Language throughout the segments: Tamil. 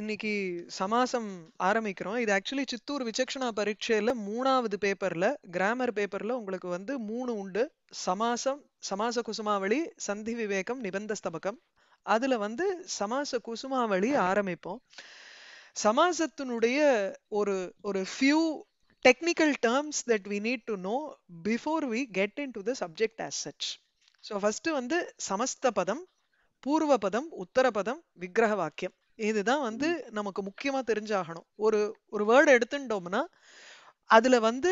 இன்னைக்கு சமாசம் ஆரம்பிக்கிறோம் இது ஆக்சுவலி சித்தூர் விசக்ஷணா பரீட்சையில மூணாவது பேப்பர்ல கிராமர் பேப்பர்ல உங்களுக்கு வந்து மூணு உண்டு சமாசம் சமாச குசுமாவளி சந்தி விவேகம் நிபந்த ஸ்தபகம் அதுல வந்து சமாச குசுமாவளி ஆரம்பிப்போம் சமாசத்தினுடைய ஒரு ஒரு few technical terms that we need to know before we get into the subject as such so first வந்து சமஸ்த பதம் பூர்வபதம் உத்தரபதம் விக்கிரக வாக்கியம் இதுதான் வந்து நமக்கு முக்கியமா தெரிஞ்சாகணும் ஒரு ஒரு வேர்டு எடுத்துட்டோம்னா அதுல வந்து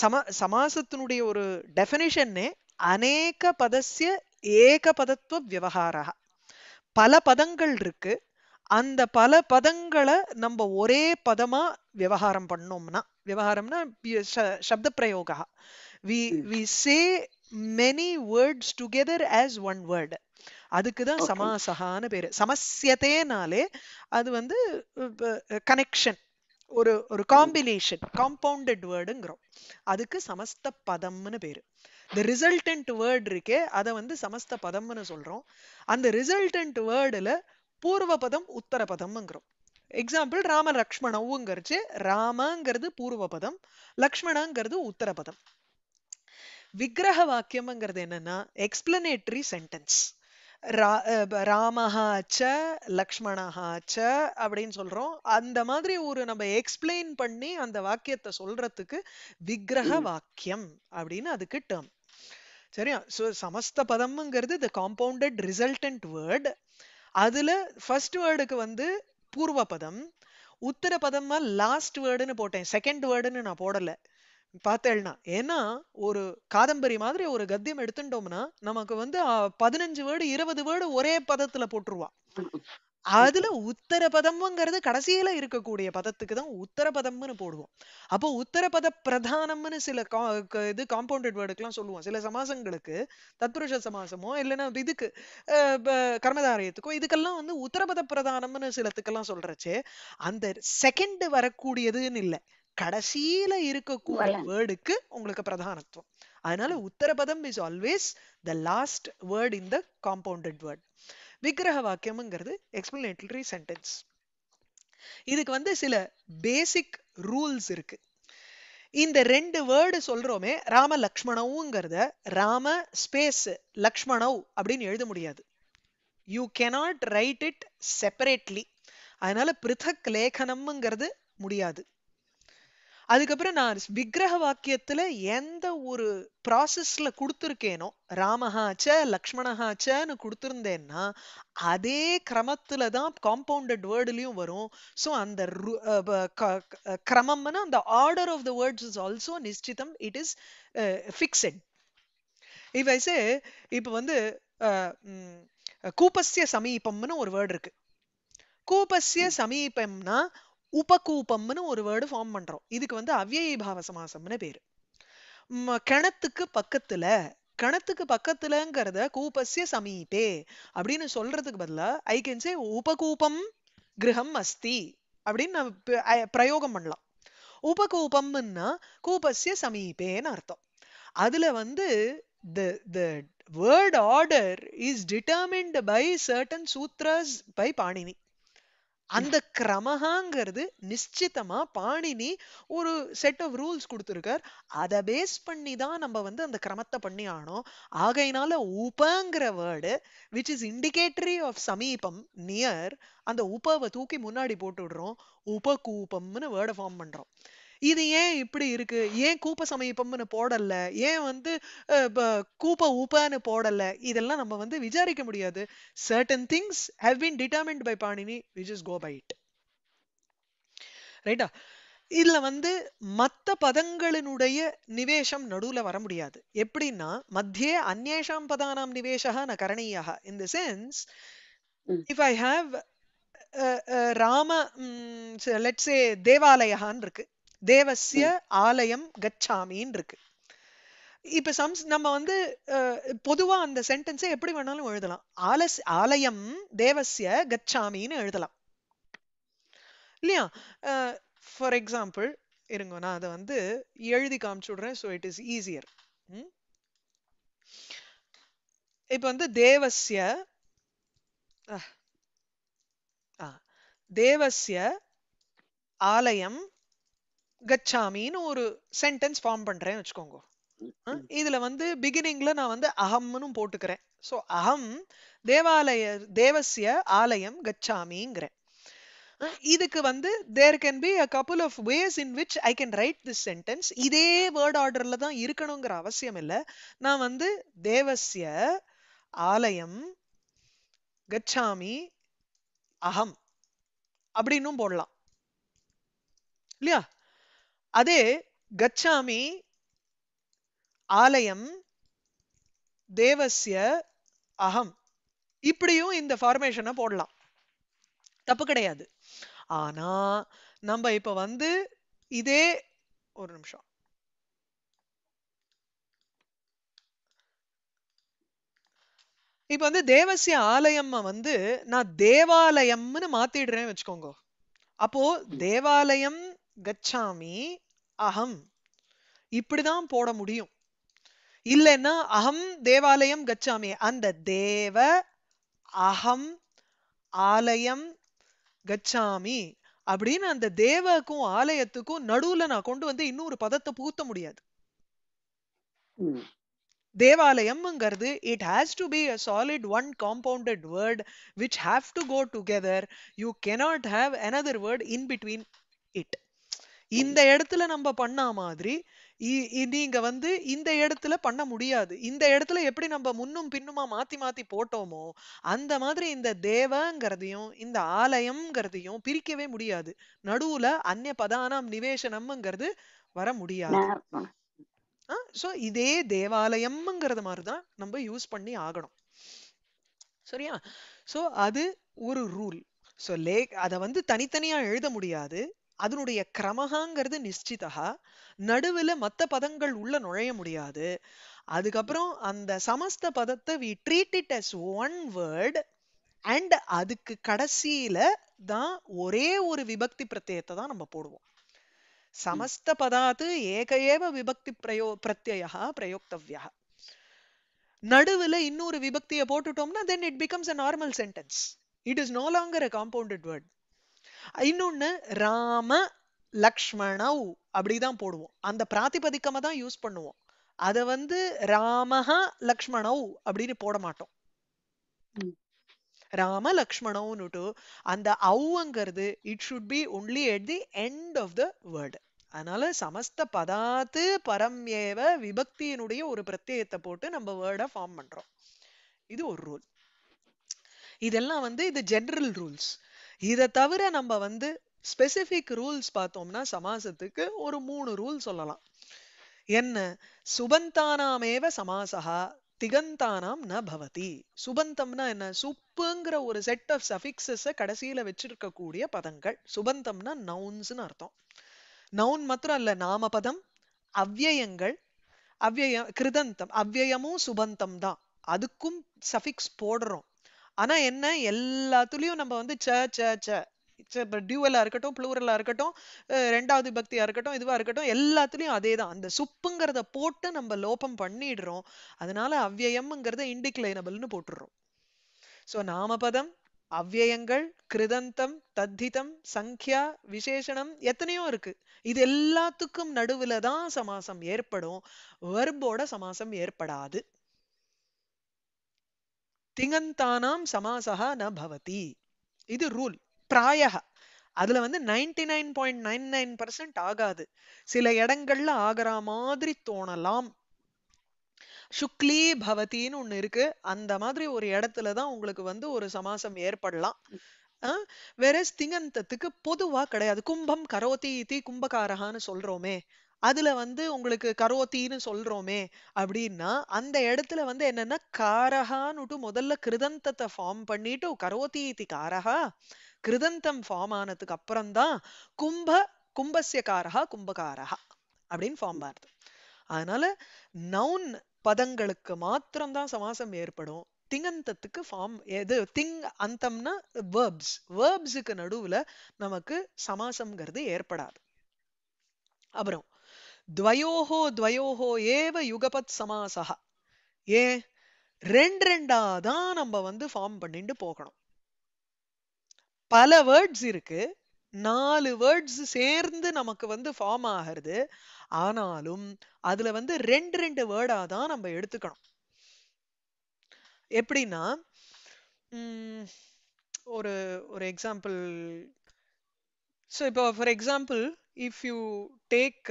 சம சமாசத்தினுடைய ஒரு டெஃபினிஷன்னே அநேக பதசிய ஏக பதத்துவ விவகாரா பல பதங்கள் இருக்கு அந்த பல பதங்களை நம்ம ஒரே பதமா விவகாரம் பண்ணோம்னா விவகாரம்னா சப்த பிரயோகா we we say many words together as one word அதுக்கு தான் சமாசகான பேரு சமசியத்தேனாலே அது வந்து கனெக்ஷன் ஒரு ஒரு காம்பினேஷன் காம்பவுண்டட் வேர்டுங்கிறோம் அதுக்கு சமஸ்த பதம்னு பேரு இந்த ரிசல்டன்ட் வேர்டு இருக்கே அதை வந்து சமஸ்த பதம்னு சொல்றோம் அந்த ரிசல்டன்ட் வேர்டுல பூர்வ பதம் உத்தர பதம்ங்கிறோம் எக்ஸாம்பிள் ராம லக்ஷ்மணவுங்கிறச்சு ராமங்கிறது பூர்வ பதம் லக்ஷ்மணங்கிறது உத்தர பதம் விக்கிரக வாக்கியம்ங்கிறது என்னன்னா எக்ஸ்பிளனேட்டரி சென்டென்ஸ் ராமஹா ச லக்ஷ்மணஹா ச அப்படின்னு சொல்றோம் அந்த மாதிரி ஒரு நம்ம எக்ஸ்பிளைன் பண்ணி அந்த வாக்கியத்தை சொல்றதுக்கு விக்கிரக வாக்கியம் அப்படின்னு அதுக்கு டேர்ம் சரியா ஸோ சமஸ்த பதம்ங்கிறது த காம்பவுண்டட் ரிசல்டன்ட் வேர்டு அதுல ஃபர்ஸ்ட் வேர்டுக்கு வந்து பூர்வ பதம் உத்தர பதமா லாஸ்ட் வேர்டுன்னு போட்டேன் செகண்ட் வேர்டுன்னு நான் போடலை பார்த்தேன்னா ஏன்னா ஒரு காதம்பரி மாதிரி ஒரு கத்தியம் எடுத்துட்டோம்னா நமக்கு வந்து பதினஞ்சு வேர்டு இருபது வேர்டு ஒரே பதத்துல போட்டுருவா அதுல உத்தர பதம்ங்கிறது கடைசியில இருக்கக்கூடிய பதத்துக்கு தான் உத்தர பதம்னு போடுவோம் அப்போ உத்தர பத பிரதானம்னு சில இது காம்பவுண்டட் வேர்டுக்கெல்லாம் சொல்லுவோம் சில சமாசங்களுக்கு தத்புருஷ சமாசமோ இல்லைன்னா இதுக்கு கர்மதாரியத்துக்கோ இதுக்கெல்லாம் வந்து உத்தரபத பிரதானம்னு சிலத்துக்கெல்லாம் சொல்றச்சு அந்த செகண்ட் வரக்கூடியதுன்னு இல்லை கடைசியில இருக்கக்கூடிய வேர்டுக்கு உங்களுக்கு பிரதானத்துவம் அதனால உத்தரபதம் is always the last word in the compounded word விக்கிரக வாக்கியம்ங்கிறது எக்ஸ்பிளேட்டரி சென்டென்ஸ் இதுக்கு வந்து சில பேசிக் ரூல்ஸ் இருக்கு இந்த ரெண்டு வேர்டு சொல்றோமே ராம லக்ஷ்மணவுங்கிறத ராம ஸ்பேஸ் லக்ஷ்மணவ் அப்படின்னு எழுத முடியாது you cannot write it separately அதனால பிருத்தக் லேகனம்ங்கிறது முடியாது அதுக்கப்புறம் நான் விக்கிரக வாக்கியத்துல எந்த ஒரு ப்ராசஸ்ல கொடுத்துருக்கேனோ ராமஹாச்ச லக்ஷ்மணஹாச்சன்னு கொடுத்துருந்தேன்னா அதே கிரமத்துல தான் காம்பவுண்டட் வேர்டுலயும் வரும் ஸோ அந்த கிரமம்னா அந்த order of the words is also நிச்சிதம் it is fixed if I இப்போ வந்து கூப்பசிய சமீபம்னு ஒரு வேர்டு இருக்கு கூப்பசிய சமீபம்னா உபகூபம்னு ஒரு வேர்டு ஃபார்ம் பண்றோம் இதுக்கு வந்து அவ்யயி பாவ சமாசம்னு பேரு கிணத்துக்கு பக்கத்துல கணத்துக்கு பக்கத்துலங்கிறத கூப்பசிய சமீபே அப்படின்னு சொல்றதுக்கு பதிலா ஐ கேன் சே உபகூபம் கிரகம் அஸ்தி அப்படின்னு நம்ம பிரயோகம் பண்ணலாம் உபகூபம்னா கூபசிய சமீபேன்னு அர்த்தம் அதுல வந்து the the word order is determined by certain sutras by Panini அந்த கிரமஹாங்கிறது நிச்சயமா பாணினி ஒரு செட் ஆஃப் ரூல்ஸ் கொடுத்துருக்கார் அதை பேஸ் பண்ணி தான் நம்ம வந்து அந்த கிரமத்தை பண்ணி ஆனோம் ஆகையினால உபங்கிற word which is indicatory of சமீபம் நியர் அந்த உபவை தூக்கி முன்னாடி போட்டு விடுறோம் உபகூபம்னு வேர்டை ஃபார்ம் பண்றோம் இது ஏன் இப்படி இருக்கு ஏன் கூப்ப சமீபம்னு போடல ஏன் வந்து கூப்ப உப்பன்னு போடல இதெல்லாம் நம்ம வந்து விசாரிக்க முடியாது certain things have been determined by Panini which is go by it ரைட்டா இதுல வந்து மத்த பதங்களினுடைய நிவேஷம் நடுவுல வர முடியாது எப்படின்னா மத்தியே அந்நேஷாம் பதானாம் நிவேஷா ந கரணீயா இந்த sense if I have Rama let's தேவாலயான் இருக்கு தேவசிய ஆலயம் கச்சாமின்னு இருக்கு இப்ப சம்ஸ் நம்ம வந்து பொதுவா அந்த சென்டென்ஸை எப்படி வேணாலும் எழுதலாம் ஆலஸ் ஆலயம் தேவசிய கச்சாமின்னு எழுதலாம் இல்லையா ஃபார் எக்ஸாம்பிள் இருங்க நான் அதை வந்து எழுதி காமிச்சுடுறேன் ஸோ இட் இஸ் ஈஸியர் இப்போ வந்து தேவசிய தேவசிய ஆலயம் கச்சாமின்னு ஒரு சென்டென்ஸ் ஃபார்ம் பண்றேன் வச்சுக்கோங்க இதுல வந்து பிகினிங்ல நான் வந்து அகம்னு போட்டுக்கிறேன் ஸோ அகம் தேவாலய தேவசிய ஆலயம் கச்சாமிங்கிறேன் இதுக்கு வந்து there can be a couple of ways in which I can write this sentence இதே வேர்ட் ஆர்டர்ல தான் இருக்கணுங்கிற அவசியம் இல்லை நான் வந்து தேவசிய ஆலயம் கச்சாமி அகம் அப்படின்னும் போடலாம் இல்லையா அதே கச்சாமி ஆலயம் தேவசிய அகம் இப்படியும் இந்த ஃபார்மேஷனை போடலாம் தப்பு கிடையாது ஆனா நம்ம இப்ப வந்து இதே ஒரு நிமிஷம் இப்ப வந்து தேவசிய ஆலயம் வந்து நான் தேவாலயம்னு மாத்திடுறேன்னு வச்சுக்கோங்க அப்போ தேவாலயம் கச்சாமி அகம் இப்படிதான் போட முடியும் இல்லைன்னா அகம் தேவாலயம் கச்சாமி அந்த தேவ அகம் ஆலயம் கச்சாமி அப்படின்னு அந்த தேவக்கும் ஆலயத்துக்கும் நடுவுல நான் கொண்டு வந்து இன்னொரு பதத்தை புகுத்த முடியாது தேவாலயம்ங்கிறது it has to be a solid one compounded word which have to go together you cannot have another word in between it இந்த இடத்துல நம்ம பண்ணா மாதிரி நீங்க வந்து இந்த இடத்துல பண்ண முடியாது இந்த இடத்துல எப்படி நம்ம முன்னும் பின்னுமா மாத்தி மாத்தி போட்டோமோ அந்த மாதிரி இந்த தேவங்கிறதையும் இந்த ஆலயம்ங்கிறதையும் பிரிக்கவே முடியாது நடுவுல அந்நிய பதானாம் நிவேசனம்ங்கிறது வர முடியாது சோ இதே தேவாலயம்ங்கிறது மாதிரிதான் நம்ம யூஸ் பண்ணி ஆகணும் சரியா சோ அது ஒரு ரூல் சோ லே அத வந்து தனித்தனியா எழுத முடியாது அதனுடைய கிரமகாங்கிறது நிச்சிதா நடுவில் மற்ற பதங்கள் உள்ள நுழைய முடியாது அதுக்கப்புறம் அந்த சமஸ்த பதத்தை we treat it as one word and அதுக்கு கடைசியில தான் ஒரே ஒரு விபக்தி பிரத்யத்தை தான் நம்ம போடுவோம் சமஸ்த பதாத்து ஏக ஏவ விபக்தி பிரயோ பிரத்யா பிரயோக்தவியா நடுவுல இன்னொரு விபக்தியை போட்டுட்டோம்னா then it becomes a normal sentence it is no longer a compounded word இன்னொன்னு ராம லக்ஷ்மணவ் அப்படிதான் போடுவோம் அந்த பிராத்திபதிக்கம தான் யூஸ் பண்ணுவோம் அத வந்து ராமஹா லக்ஷ்மணவ் அப்படின்னு போட மாட்டோம் ராம லக்ஷ்மணவுன்னுட்டு அந்த அவுங்கிறது it should be only at the end of the word அதனால சமஸ்த பதாத்து பரம் ஏவ விபக்தியினுடைய ஒரு பிரத்யேகத்தை போட்டு நம்ம வேர்டை ஃபார்ம் பண்றோம் இது ஒரு ரூல் இதெல்லாம் வந்து இது ஜென்ரல் ரூல்ஸ் இதை தவிர நம்ம வந்து ஸ்பெசிஃபிக் ரூல்ஸ் பார்த்தோம்னா சமாசத்துக்கு ஒரு மூணு ரூல் சொல்லலாம் என்ன சுபந்தானாமேவ சமாசகா திகந்தானாம் ந பவதி சுபந்தம்னா என்ன சுப்புங்கிற ஒரு செட் ஆஃப் சஃபிக்ஸஸ கடைசியில வச்சிருக்கக்கூடிய பதங்கள் சுபந்தம்னா நவுன்ஸ்னு அர்த்தம் நவுன் மாத்திரம் நாம நாமபதம் அவ்யயங்கள் அவ்யயம் கிருதந்தம் அவ்யயமும் சுபந்தம் தான் அதுக்கும் சஃபிக்ஸ் போடுறோம் ஆனா என்ன எல்லாத்துலயும் நம்ம வந்து ச ச ச இப்போ டியூவலா இருக்கட்டும் ப்ளூரலா இருக்கட்டும் ரெண்டாவது பக்தியா இருக்கட்டும் இதுவா இருக்கட்டும் எல்லாத்துலயும் அதே தான் அந்த சுப்புங்கிறத போட்டு நம்ம லோபம் பண்ணிடுறோம் அதனால அவ்வியம்ங்கிறத இண்டிக்ளைனபிள்னு போட்டுடுறோம் சோ நாமபதம் அவ்வியங்கள் கிருதந்தம் தத்திதம் சங்கியா விசேஷனம் எத்தனையோ இருக்கு இது எல்லாத்துக்கும் நடுவுல தான் சமாசம் ஏற்படும் வர்போட சமாசம் ஏற்படாது திங்கந்தானாம் சமாசகா ந பவதி இது ரூல் பிராயக அதுல வந்து ninety nine point nine nine percent ஆகாது சில இடங்கள்ல ஆகிற மாதிரி தோணலாம் சுக்லி பவத்தின்னு ஒண்ணு இருக்கு அந்த மாதிரி ஒரு இடத்துலதான் உங்களுக்கு வந்து ஒரு சமாசம் ஏற்படலாம் வேற திங்கந்தத்துக்கு பொதுவா கிடையாது கும்பம் கரோதி இத்தி கும்பகாரகான்னு சொல்றோமே அதுல வந்து உங்களுக்கு கரோத்தின்னு சொல்றோமே அப்படின்னா அந்த இடத்துல வந்து என்னன்னா காரஹான்னுட்டு முதல்ல கிருதந்தத்தை ஃபார்ம் பண்ணிட்டு கரோத்தி இது காரஹா கிருதந்தம் ஃபார்ம் ஆனதுக்கு அப்புறம் தான் கும்ப காரகா கும்பகாரஹா அப்படின்னு ஃபார்ம் பார்த்து அதனால நவுன் பதங்களுக்கு மாத்திரம்தான் சமாசம் ஏற்படும் திங்கந்தத்துக்கு ஃபார்ம் எது திங் அந்தம்னா வேர்ப்ஸ் வேர்ப்ஸுக்கு நடுவுல நமக்கு சமாசம்ங்கிறது ஏற்படாது அப்புறம் துவயோஹோ துவயோஹோ ஏவ யுகபத் சமாசகா ஏ ரெண்டு ரெண்டா தான் நம்ம வந்து ஃபார்ம் பண்ணிட்டு போகணும் பல வேர்ட்ஸ் இருக்கு நாலு வேர்ட்ஸ் சேர்ந்து நமக்கு வந்து ஃபார்ம் ஆகிறது ஆனாலும் அதுல வந்து ரெண்டு ரெண்டு வேர்டா தான் நம்ம எடுத்துக்கணும் எப்படின்னா ஒரு ஒரு எக்ஸாம்பிள் ஸோ இப்போ for example if you take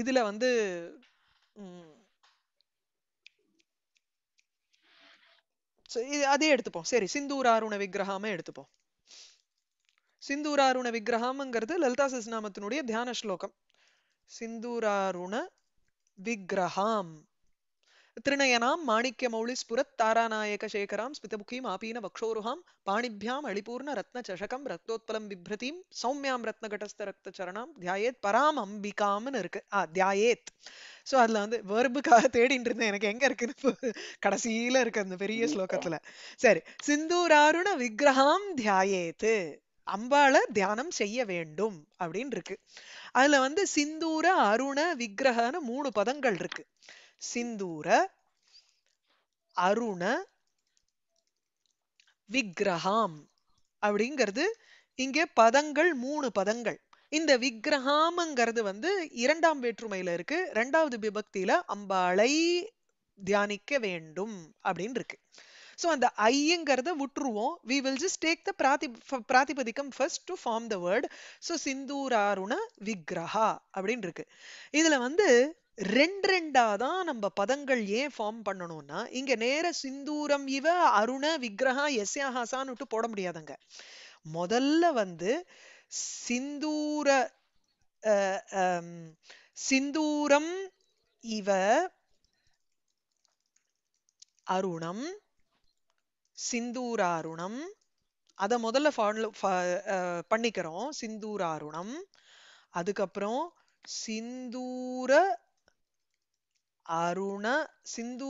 இதுல வந்து அதே எடுத்துப்போம் சரி சிந்தூராருண விக்கிரகமே எடுத்துப்போம் சிந்தூராருண விக்கிரகம்ங்கிறது லலிதா சஸ்நாமத்தினுடைய தியான ஸ்லோகம் சிந்தூராருண விக்கிரகம் திருநயனாம் மாணிக்க மௌளிஸ்புரத் தாராநாயக சேகராம் ஸ்மிதமுகீம் ஆபீன வக்ஷோருஹாம் பாணிபியாம் அளிபூர்ண ரத்ன சஷகம் ரத்தோத்பலம் பிப்ரதீம் சௌமியாம் ரத்னகடஸ்த ரத்த சரணாம் தியாயேத் பராம் அம்பிகாம்னு இருக்கு ஆ தியாயேத் ஸோ அதுல வந்து வேர்புக்காக தேடிட்டு இருந்தேன் எனக்கு எங்க இருக்குன்னு கடைசியில இருக்கு அந்த பெரிய ஸ்லோகத்துல சரி சிந்தூராருண விக்கிரகாம் தியாயேத்து அம்பால தியானம் செய்ய வேண்டும் அப்படின்னு இருக்கு அதுல வந்து சிந்தூர அருண விக்கிரகன்னு மூணு பதங்கள் இருக்கு சிந்தூர அருண விக்கிரகாம் அப்படிங்கிறது இங்கே பதங்கள் மூணு பதங்கள் இந்த விக்ரஹாம்ங்கிறது வந்து இரண்டாம் வேற்றுமையில இருக்கு ரெண்டாவது விபக்தியில அம்பாளை தியானிக்க வேண்டும் அப்படின்னு இருக்கு ஸோ அந்த ஐங்கிறத விட்டுருவோம் we will just take the பிராதி பிராதிபதிக்கம் first to form the word so சிந்தூராருண விக்ரஹா அப்படின்னு இருக்கு இதுல வந்து ரெண்டு ரெண்டா தான் நம்ம பதங்கள் ஏன் ஃபார்ம் பண்ணணும்னா இங்க நேர சிந்தூரம் இவ அருண விக்கிரகா எஸ்யாஹாசான்னு விட்டு போட முடியாதுங்க முதல்ல வந்து சிந்தூர சிந்தூரம் இவ அருணம் சிந்தூராருணம் அதை முதல்ல பண்ணிக்கிறோம் சிந்தூராருணம் அதுக்கப்புறம் சிந்தூர அருண சிந்து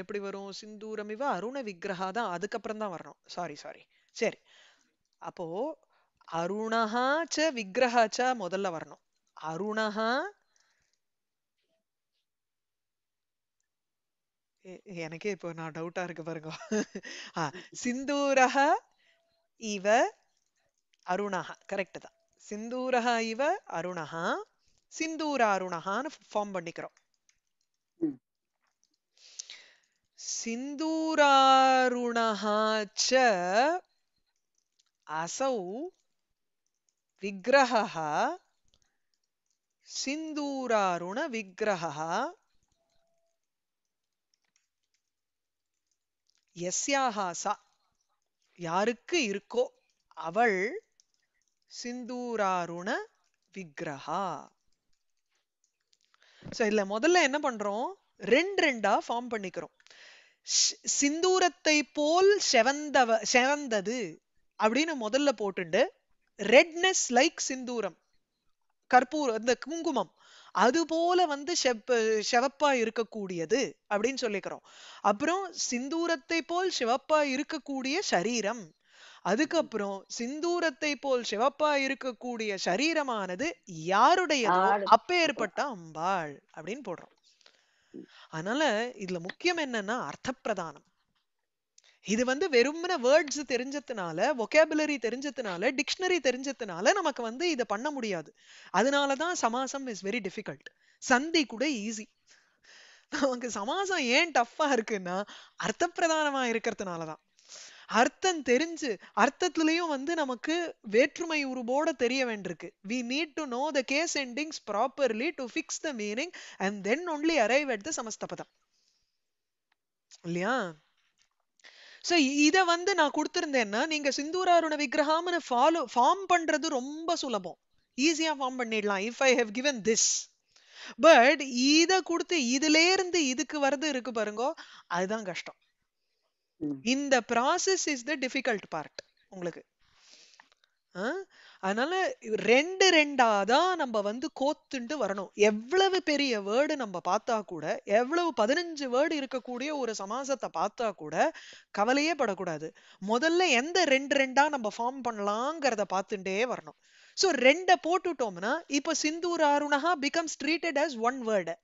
எப்படி வரும் சிந்தூரம் அருண விக்கிரகா தான் அதுக்கப்புறம் தான் வரணும் சாரி சாரி சரி அப்போ அருணஹா ச விக்கிரகா ச முதல்ல வரணும் அருணஹா எனக்கே இப்போ நான் டவுட்டா இருக்கு பாருங்க சிந்தூரஹ இவ அருணஹா கரெக்ட் தான் சிந்தூரஹா இவ அருணஹா சிந்தூர அருணஹான்னு ஃபார்ம் பண்ணிக்கிறோம் சிந்தூராருணாச்ச அசௌ असौ சிந்தூராருண सिन्दूरारुणविग्रहः எஸ்யாஹாசா யாருக்கு இருக்கோ அவள் சிந்தூராருண விக்கிரகா ஸோ இதில் முதல்ல என்ன பண்ணுறோம் ரெண்டு ரெண்டாக ஃபார்ம் பண்ணிக்கிறோம் சிந்தூரத்தை போல் செவந்தவ செவந்தது அப்படின்னு முதல்ல போட்டுண்டு ரெட்னஸ் லைக் சிந்தூரம் கற்பூர் இந்த குங்குமம் அது போல வந்து செப்ப செவப்பா இருக்கக்கூடியது அப்படின்னு சொல்லிக்கிறோம் அப்புறம் சிந்தூரத்தை போல் சிவப்பா இருக்கக்கூடிய சரீரம் அதுக்கப்புறம் சிந்தூரத்தை போல் சிவப்பா இருக்கக்கூடிய சரீரமானது யாருடைய அப்பேற்பட்ட அம்பாள் அப்படின்னு போடுறோம் அதனால இதுல முக்கியம் என்னன்னா அர்த்த பிரதானம் இது வந்து வெறும்ன வேர்ட்ஸ் தெரிஞ்சதுனால ஒகேபுலரி தெரிஞ்சதுனால டிக்ஷனரி தெரிஞ்சதுனால நமக்கு வந்து இதை பண்ண முடியாது அதனாலதான் சமாசம் இஸ் வெரி டிஃபிகல்ட் சந்தி கூட ஈஸி நமக்கு சமாசம் ஏன் டஃப்பா இருக்குன்னா அர்த்த பிரதானமா இருக்கிறதுனாலதான் அர்த்தம் தெரிஞ்சு அர்த்தத்திலையும் வந்து நமக்கு வேற்றுமை உருவோட தெரிய வேண்டியிருக்கு we need to know the case endings properly to fix the meaning and then only arrive at the சமஸ்தபதம் இல்லையா ஸோ இதை வந்து நான் கொடுத்துருந்தேன்னா நீங்கள் சிந்தூராருண விக்கிரகாம்னு ஃபாலோ ஃபார்ம் பண்ணுறது ரொம்ப சுலபம் ஈஸியாக ஃபார்ம் பண்ணிடலாம் if I have given this but இதை கொடுத்து இதுலேருந்து இதுக்கு வர்றது இருக்கு பாருங்கோ அதுதான் கஷ்டம் இந்த process is the difficult part உங்களுக்கு அதனால ரெண்டு ரெண்டா தான் நம்ம வந்து கோத்துண்டு வரணும் எவ்வளவு பெரிய வேர்டு நம்ம பார்த்தா கூட எவ்வளவு பதினஞ்சு வேர்டு இருக்கக்கூடிய ஒரு சமாசத்தை பார்த்தா கூட கவலையே படக்கூடாது முதல்ல எந்த ரெண்டு ரெண்டா நம்ம ஃபார்ம் பண்ணலாங்கிறத பார்த்துட்டே வரணும் ஸோ ரெண்டை போட்டுட்டோம்னா இப்போ சிந்தூர் அருணஹா becomes treated as one word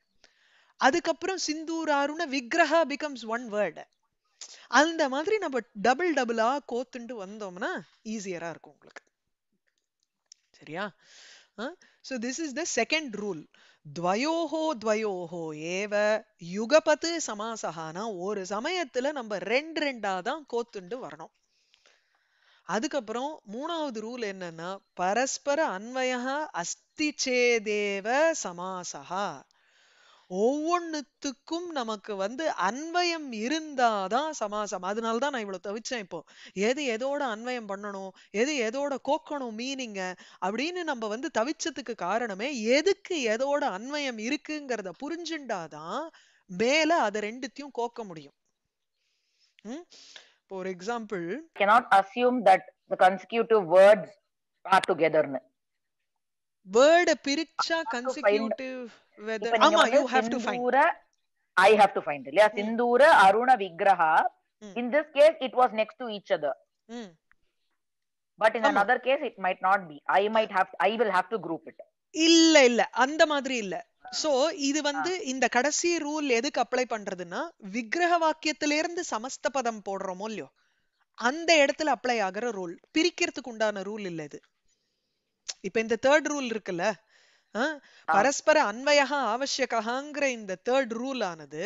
அதுக்கப்புறம் சிந்தூர் அருண விக்ரஹா பிகம்ஸ் ஒன் வேர்டு அந்த மாதிரி நம்ம டபுள் டபுளா கோத்துண்டு வந்தோம்னா ஈஸியரா இருக்கும் உங்களுக்கு சரியா so this is the second rule துவயோஹோ துவயோஹோ ஏவ யுகபத்து சமாசகானா ஒரு சமயத்துல நம்ம ரெண்டு ரெண்டா தான் கோத்துண்டு வரணும் அதுக்கப்புறம் மூணாவது ரூல் என்னன்னா பரஸ்பர அன்வயா அஸ்தி சேதேவ சமாசகா ஒவ்வொன்னுத்துக்கும் நமக்கு வந்து அன்வயம் இருந்தாதான் சமாசம் அதனால தான் நான் இவ்வளவு தவிச்சேன் இப்போ எது எதோட அன்வயம் பண்ணணும் எது எதோட கோக்கணும் மீனிங்க அப்படின்னு நம்ம வந்து தவிச்சதுக்கு காரணமே எதுக்கு எதோட அன்வயம் இருக்குங்கிறத புரிஞ்சுண்டாதான் மேல அதை ரெண்டுத்தையும் கோக்க முடியும் for example cannot assume that the consecutive words are togetherனு வேர்டை பிரிச்சா கன்சிக்யூட்டிவ் whether ஆமா you have I have to find இல்லையா சிந்தூர அருண விக்ரஹா in this case it was next to each other but in another case it might not be I might have I will have to group it இல்ல இல்ல அந்த மாதிரி இல்ல சோ இது வந்து இந்த கடைசி ரூல் எதுக்கு அப்ளை பண்றதுன்னா விக்கிரக வாக்கியத்துல இருந்து சமஸ்த பதம் போடுறோமோ இல்லையோ அந்த இடத்துல அப்ளை ஆகிற ரூல் பிரிக்கிறதுக்கு உண்டான ரூல் இல்ல இது இப்ப இந்த தேர்ட் ரூல் இருக்குல்ல பரஸ்பர அன்வயா ஆவசியகாங்கிற இந்த தேர்ட் ரூல் ஆனது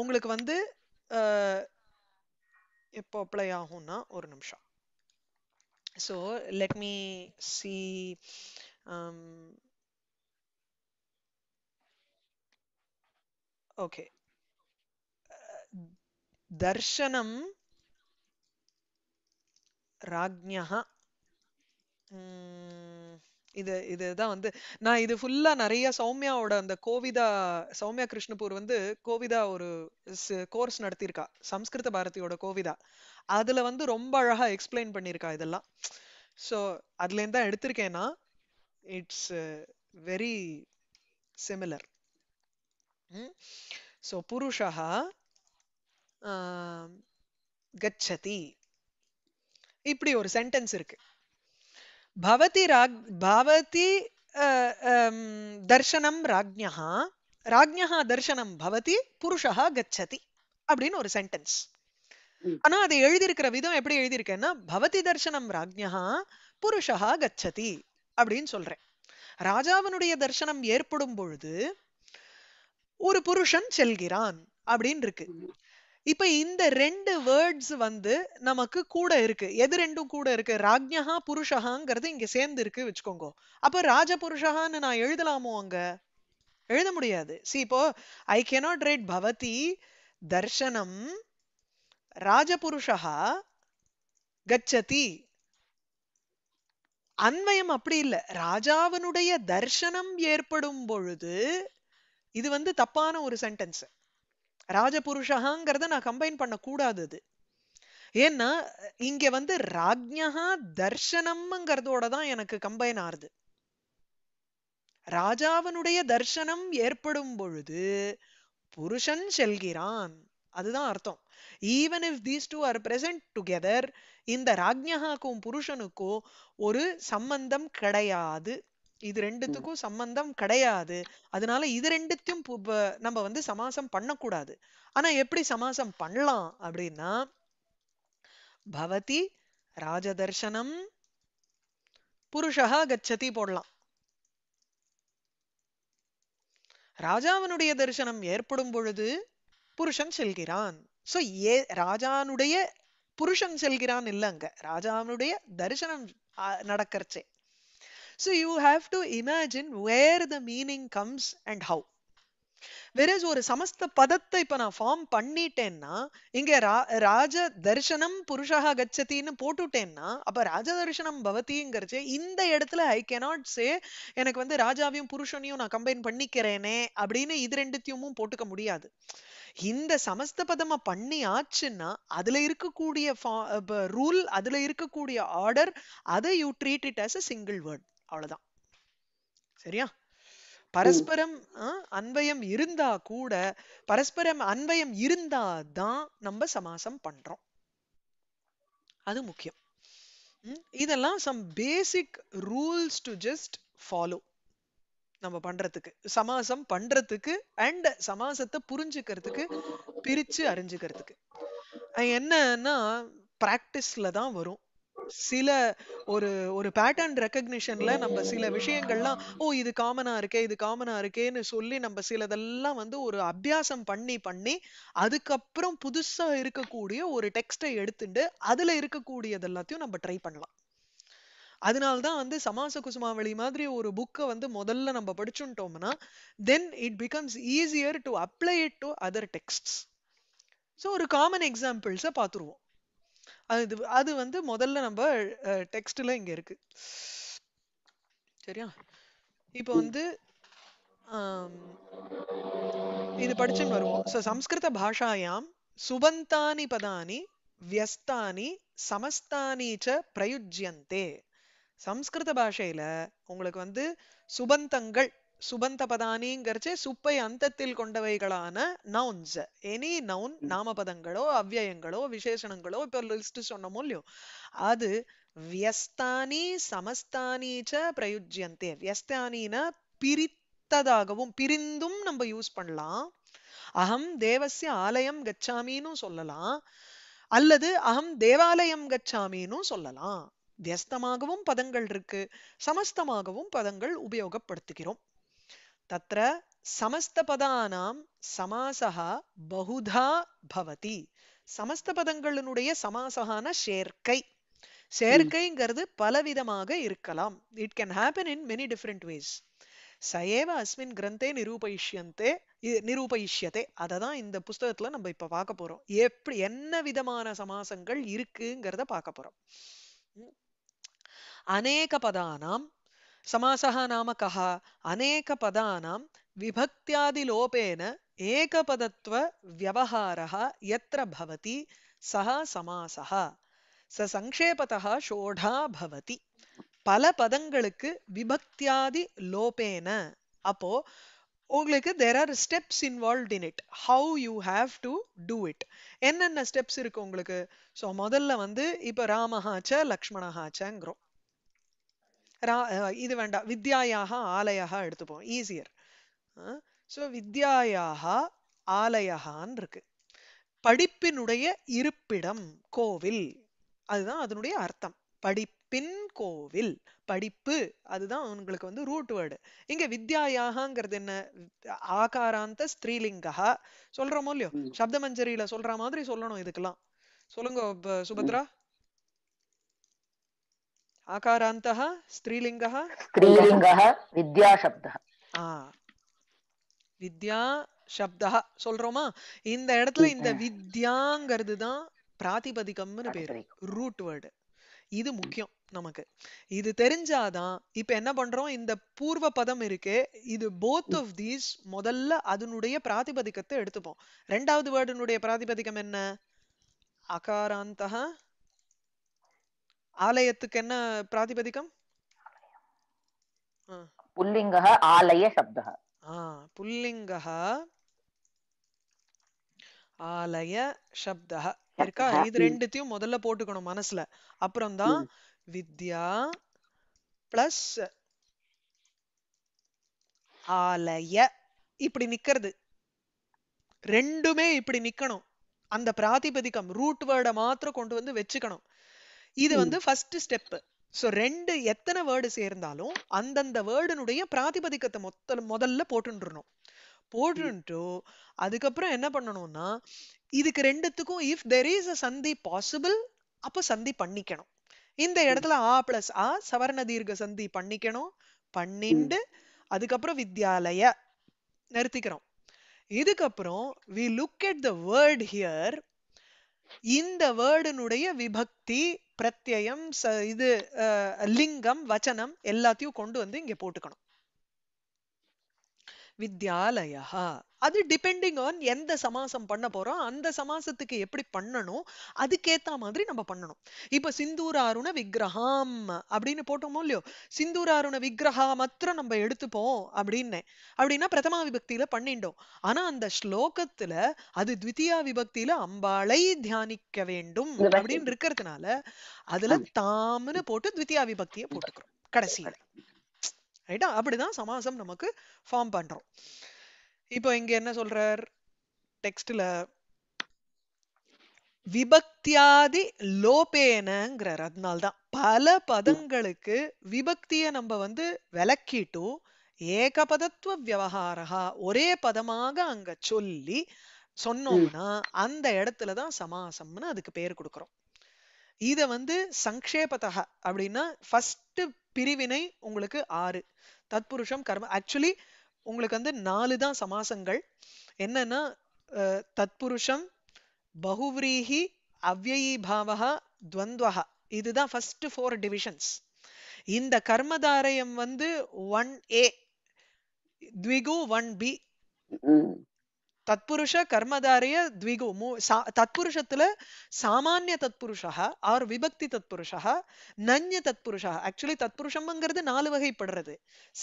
உங்களுக்கு வந்து இப்போ அப்ளை ஆகும்னா ஒரு நிமிஷம் so let me see okay தர்ஷனம் ராஜ்யா இது இதுதான் வந்து நான் இது ஃபுல்லா நிறைய சௌமியாவோட அந்த கோவிதா சௌமியா கிருஷ்ணபூர் வந்து கோவிதா ஒரு கோர்ஸ் நடத்தியிருக்கா சம்ஸ்கிருத பாரதியோட கோவிதா அதுல வந்து ரொம்ப அழகா எக்ஸ்பிளைன் பண்ணியிருக்கா இதெல்லாம் ஸோ இருந்து தான் எடுத்திருக்கேன்னா it's very similar uh, so புருஷா கச்சதி இப்படி ஒரு சென்டென்ஸ் இருக்கு பவதி ராக் பவதி தர்சனம் ராஜ்யா ராஜ்யா தர்சனம் பவதி புருஷா கச்சதி அப்படின்னு ஒரு சென்டென்ஸ் ஆனா அதை எழுதியிருக்கிற விதம் எப்படி எழுதியிருக்கேன்னா பவதி தர்சனம் ராஜ்யா புருஷா கச்சதி அப்படின்னு சொல்றேன் ராஜாவினுடைய தர்சனம் ஏற்படும் பொழுது ஒரு புருஷன் செல்கிறான் அப்படின்னு இருக்கு இப்ப இந்த ரெண்டு வேர்ட்ஸ் வந்து நமக்கு கூட இருக்கு எது ரெண்டும் கூட இருக்கு ராஜ்யஹா புருஷகாங்கிறது இங்க சேர்ந்து இருக்கு வச்சுக்கோங்க அப்ப ராஜபுருஷகான்னு நான் எழுதலாமோ அங்க எழுத முடியாது சி இப்போ ஐ கேனாட் ரைட் பவதி தர்ஷனம் ராஜபுருஷஹா கச்சதி அன்மயம் அப்படி இல்லை ராஜாவினுடைய தர்ஷனம் ஏற்படும் பொழுது இது வந்து தப்பான ஒரு சென்டென்ஸ் ராஜபுருஷகாங்கிறத நான் கம்பைன் பண்ணக்கூடாது அது ஏன்னா இங்க வந்து ராஜ்யகா தர்சனம்ங்கிறதோட தான் எனக்கு கம்பைன் ஆறுது ராஜாவனுடைய தர்சனம் ஏற்படும் பொழுது புருஷன் செல்கிறான் அதுதான் அர்த்தம் even if these two are present together இந்த ராஜ்யகாக்கும் புருஷனுக்கும் ஒரு சம்பந்தம் கிடையாது இது ரெண்டுத்துக்கும் சம்பந்தம் கிடையாது அதனால இது ரெண்டுத்தையும் நம்ம வந்து சமாசம் பண்ணக்கூடாது ஆனா எப்படி சமாசம் பண்ணலாம் அப்படின்னா பவதி ராஜதர்ஷனம் புருஷா கச்சதி போடலாம் ராஜாவினுடைய தரிசனம் ஏற்படும் பொழுது புருஷன் செல்கிறான் சோ ஏ ராஜானுடைய புருஷன் செல்கிறான் இல்ல அங்க ராஜாவினுடைய தரிசனம் நடக்கிறச்சே So you have to imagine where the meaning comes and how. வெரேஸ் ஒரு சமஸ்த பதத்தை இப்ப நான் ஃபார்ம் பண்ணிட்டேன்னா இங்க ராஜ தர்ஷனம் புருஷா கச்சத்தின்னு போட்டுட்டேன்னா அப்ப ராஜ தர்ஷனம் பவதிங்கிறச்சு இந்த இடத்துல ஐ கெனாட் சே எனக்கு வந்து ராஜாவையும் புருஷனையும் நான் கம்பைன் பண்ணிக்கிறேனே அப்படின்னு இது ரெண்டுத்தையும் போட்டுக்க முடியாது இந்த சமஸ்த பதமா பண்ணி ஆச்சுன்னா அதுல இருக்கக்கூடிய ரூல் அதுல இருக்கக்கூடிய ஆர்டர் அதை you treat it as a single word அவ்வளவுதான் சரியா பரஸ்பரம் அன்பயம் இருந்தா கூட பரஸ்பரம் அன்பயம் இருந்தா தான் நம்ம சமாசம் பண்றோம் அது முக்கியம் இதெல்லாம் some basic rules to just follow நம்ம பண்றதுக்கு சமாசம் பண்றதுக்கு அண்ட் சமாசத்தை புரிஞ்சுக்கிறதுக்கு பிரிச்சு அறிஞ்சுக்கிறதுக்கு என்னன்னா பிராக்டிஸ்ல தான் வரும் சில ஒரு ஒரு பேட்டர்ன் ரெக்கக்னிஷன்ல நம்ம சில விஷயங்கள்லாம் ஓ இது காமனா இருக்கே இது காமனா இருக்கேன்னு சொல்லி நம்ம சிலதெல்லாம் வந்து ஒரு அபியாசம் பண்ணி பண்ணி அதுக்கப்புறம் புதுசா இருக்கக்கூடிய ஒரு டெக்ஸ்டை எடுத்துட்டு அதுல இருக்கக்கூடியது எல்லாத்தையும் நம்ம ட்ரை பண்ணலாம் அதனால தான் வந்து சமாச குசுமாவளி மாதிரி ஒரு புக்கை வந்து முதல்ல நம்ம படிச்சுட்டோம்னா then it becomes easier to apply it to other texts so ஒரு காமன் எக்ஸாம்பிள்ஸை பார்த்துருவோம் அது அது வந்து முதல்ல நம்ம டெக்ஸ்ட்ல இங்க இருக்கு சரியா இப்போ வந்து இது படிச்சுன்னு வருவோம் ஸோ சம்ஸ்கிருத பாஷாயாம் சுபந்தானி பதானி வியஸ்தானி சமஸ்தானி ச பிரயுஜ்யந்தே சம்ஸ்கிருத பாஷையில் உங்களுக்கு வந்து சுபந்தங்கள் சுபந்த சுபந்தபதானிங்கிறச்சு சுப்பை அந்தத்தில் கொண்டவைகளான நவுன்ஸ் எனி நவுன் நாமபதங்களோ அவ்வயங்களோ விசேஷணங்களோ இப்போ லிஸ்ட் சொன்ன இல்லையோ அது வியஸ்தானி சமஸ்தானி ச பிரயுஜ்யந்தே வியஸ்தானினா பிரித்ததாகவும் பிரிந்தும் நம்ம யூஸ் பண்ணலாம் அகம் தேவசிய ஆலயம் கச்சாமின்னு சொல்லலாம் அல்லது அகம் தேவாலயம் கச்சாமின்னு சொல்லலாம் வியஸ்தமாகவும் பதங்கள் இருக்கு சமஸ்தமாகவும் பதங்கள் உபயோகப்படுத்துகிறோம் तत्र சமஸ்தபதானாம் சமாசா பகுதா பவதி சமஸ்தபதங்களினுடைய சமாசகான சேர்க்கை சேர்க்கைங்கிறது பலவிதமாக இருக்கலாம் it can happen in many different ways சயேவ அஸ்மின் கிரந்தே நிரூபயிஷ்யந்தே நிரூபயிஷ்யத்தை அதை தான் இந்த புஸ்தகத்துல நம்ம இப்ப பார்க்க போறோம் எப்படி என்ன விதமான சமாசங்கள் இருக்குங்கிறத பார்க்க போறோம் அநேக பதானாம் समासः नाम कः अनेकपदानां विभक्त्यादिलोपेन एकपदत्वव्यवहारः यत्र भवति सः समासः ச சங்கேபத்தः ஷோடா பவதி பல பதங்களுக்கு விபக்தியாதி லோபேன அப்போ உங்களுக்கு there are steps involve in it how you have to do it என்னென்ன ஸ்டெப்ஸ் இருக்கு உங்களுக்கு ஸோ முதல்ல வந்து இப்போ ராமஹாச்ச லக்ஷ்மணஹாச்சங்கிறோம் ரா இது வேண்டாம் வித்யாயாக ஆலயாக எடுத்துப்போம் ஈஸியர் ஸோ வித்யாயாக ஆலயகான் இருக்கு படிப்பினுடைய இருப்பிடம் கோவில் அதுதான் அதனுடைய அர்த்தம் படிப்பின் கோவில் படிப்பு அதுதான் உங்களுக்கு வந்து ரூட் வேர்டு இங்க வித்யாயாகங்கிறது என்ன ஆகாராந்த ஸ்திரீலிங்கா சொல்றோமோ இல்லையோ சப்தமஞ்சரியில சொல்ற மாதிரி சொல்லணும் இதுக்கெல்லாம் சொல்லுங்க சுபத்ரா आकारान्तः स्त्रीलिङ्गः வித்யா வித்யாசப்தः ஆ வித்யா சப்தா சொல்றோமா இந்த இடத்துல இந்த வித்யாங்கிறது தான் பிராதிபதிகம்னு பேரு ரூட் வேர்டு இது முக்கியம் நமக்கு இது தெரிஞ்சாதான் இப்ப என்ன பண்றோம் இந்த பூர்வ பதம் இருக்கு இது போத் ஆஃப் தீஸ் முதல்ல அதனுடைய பிராதிபதிகத்தை எடுத்துப்போம் ரெண்டாவது வேர்டுனுடைய பிராதிபதிகம் என்ன அகாராந்தக ஆலயத்துக்கு என்ன பிராதிபதிகம் புல்லிங்க ఆలయ శబ్ద పుల్లింగ ஆலய சப்த இருக்கா இது ரெண்டுத்தையும் முதல்ல போட்டுக்கணும் மனசுல அப்புறம் தான் வித்யா பிளஸ் ஆலய இப்படி நிக்கிறது ரெண்டுமே இப்படி நிக்கணும் அந்த பிராதிபதிக்கம் ரூட் வேர்டை மாத்திரம் கொண்டு வந்து வச்சுக்கணும் இது வந்து ஃபர்ஸ்ட் ஸ்டெப் ஸோ ரெண்டு எத்தனை வேர்டு சேர்ந்தாலும் அந்தந்த வேர்டுனுடைய பிராதிபதிக்கத்தை மொத்த முதல்ல போட்டுருணும் போட்டுன்ட்டு அதுக்கப்புறம் என்ன பண்ணணும்னா இதுக்கு ரெண்டுத்துக்கும் இஃப் தெர் இஸ் அ சந்தி பாசிபிள் அப்போ சந்தி பண்ணிக்கணும் இந்த இடத்துல ஆ பிளஸ் ஆ சவர்ண தீர்க்க சந்தி பண்ணிக்கணும் பண்ணிண்டு அதுக்கப்புறம் வித்யாலய நிறுத்திக்கிறோம் இதுக்கப்புறம் we look at the word here இந்த வேர்டுனுடைய விபக்தி பிரத்யம் இது லிங்கம் வச்சனம் எல்லாத்தையும் கொண்டு வந்து இங்க போட்டுக்கணும் வித்யாலயா அது டிபெண்டிங் ஆன் எந்த சமாசம் பண்ண போறோம் அந்த சமாசத்துக்கு எப்படி பண்ணணும் அதுக்கேத்த மாதிரி நம்ம பண்ணணும் இப்ப சிந்தூராருண விக்கிரகாம் அப்படின்னு போட்டோமோ இல்லையோ சிந்தூராருண விக்கிரகா மாத்திரம் நம்ம எடுத்துப்போம் அப்படின்னு அப்படின்னா பிரதமா விபக்தியில பண்ணிட்டோம் ஆனா அந்த ஸ்லோகத்துல அது த்வித்தியா விபக்தியில அம்பாளை தியானிக்க வேண்டும் அப்படின்னு இருக்கிறதுனால அதுல தாம்னு போட்டு த்வித்தியா விபக்தியை போட்டுக்கிறோம் கடைசியில ரைட்டா அப்படிதான் சமாசம் நமக்கு ஃபார்ம் பண்றோம் இப்போ இங்க என்ன சொல்றார் டெக்ஸ்ட்ல விபக்தியாதி லோபேனங்கிறார் அதனால்தான் பல பதங்களுக்கு விபக்தியை நம்ம வந்து விளக்கிட்டும் ஏகபதத்துவ விவகாரா ஒரே பதமாக அங்க சொல்லி சொன்னோம்னா அந்த இடத்துல தான் சமாசம்னு அதுக்கு பேர் கொடுக்குறோம் இத வந்து சங்கேபதா அப்படின்னா ஃபர்ஸ்ட் பிரிவினை உங்களுக்கு ஆறு தத்புருஷம் கர்ம ஆக்சுவலி உங்களுக்கு வந்து நாலு தான் சமாசங்கள் என்னன்னா தத்புருஷம் பகுவிரீஹி அவ்வயி பாவகா துவந்துவகா இதுதான் ஃபர்ஸ்ட் ஃபோர் டிவிஷன்ஸ் இந்த கர்மதாரயம் வந்து ஒன் ஏ த்விகு ஒன் பி தத்புருஷ கர்மதாரிய த்விகு மூ சா தத்புருஷத்துல சாமானிய தத்புருஷா ஆர் விபக்தி தத்புருஷா நன்ய தத்புருஷா ஆக்சுவலி தத்புருஷம்ங்கிறது நாலு வகைப்படுறது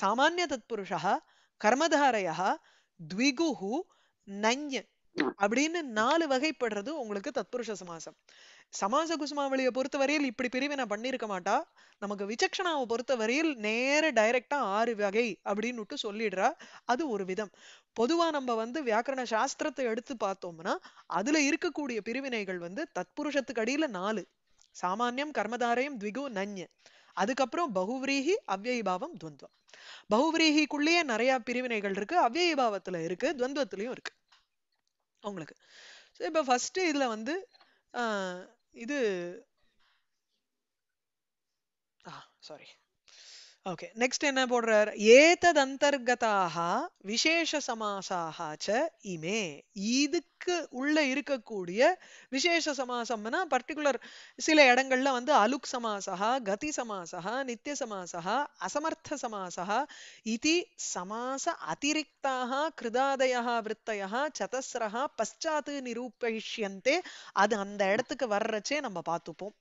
சாமானிய தத்புருஷா கர்மதாரையா த்விகுஹு நன்ய அப்படின்னு நாலு வகைப்படுறது உங்களுக்கு தத்புருஷ சமாசம் சமாச குசுமாவளியை பொறுத்த வரையில் இப்படி பிரிவினை பண்ணியிருக்க மாட்டா நமக்கு விசக்ஷணாவை பொறுத்த வரையில் நேர டைரக்டா ஆறு வகை அப்படின்னு சொல்லிடுறா அது ஒரு விதம் பொதுவா நம்ம வந்து வியாக்கரண சாஸ்திரத்தை எடுத்து பார்த்தோம்னா அதுல இருக்கக்கூடிய பிரிவினைகள் வந்து தத்புருஷத்துக்கு அடியில நாலு சாமானியம் கர்மதாரயம் த்விகு நஞ்ச அதுக்கப்புறம் பகுவிரீகி அவ்வயபாவம் துவந்தம் பகுவிரீகிக்குள்ளேயே நிறைய பிரிவினைகள் இருக்கு அவ்வயபாவத்துல இருக்கு துவந்துவத்திலையும் இருக்கு உங்களுக்கு ஸோ இப்போ ஃபர்ஸ்ட் இதுல வந்து இது சாரி ஓகே நெக்ஸ்ட் என்ன போடுறார் ஏதது விசேஷ சமாசாக ச இமே இதுக்கு உள்ள இருக்கக்கூடிய விசேஷ சமாசம்னா பர்டிகுலர் சில இடங்கள்ல வந்து அலுக் சமாசா கதி சமாசா நித்திய சமாசா அசமர்த்த சமாசா இது சமாச அதிரிக்தாக கிருதாதய விற்பய சதசிரா பశ్చాத் நிரூபிஷியந்தே அது அந்த இடத்துக்கு வர்றச்சே நம்ம பார்த்துப்போம்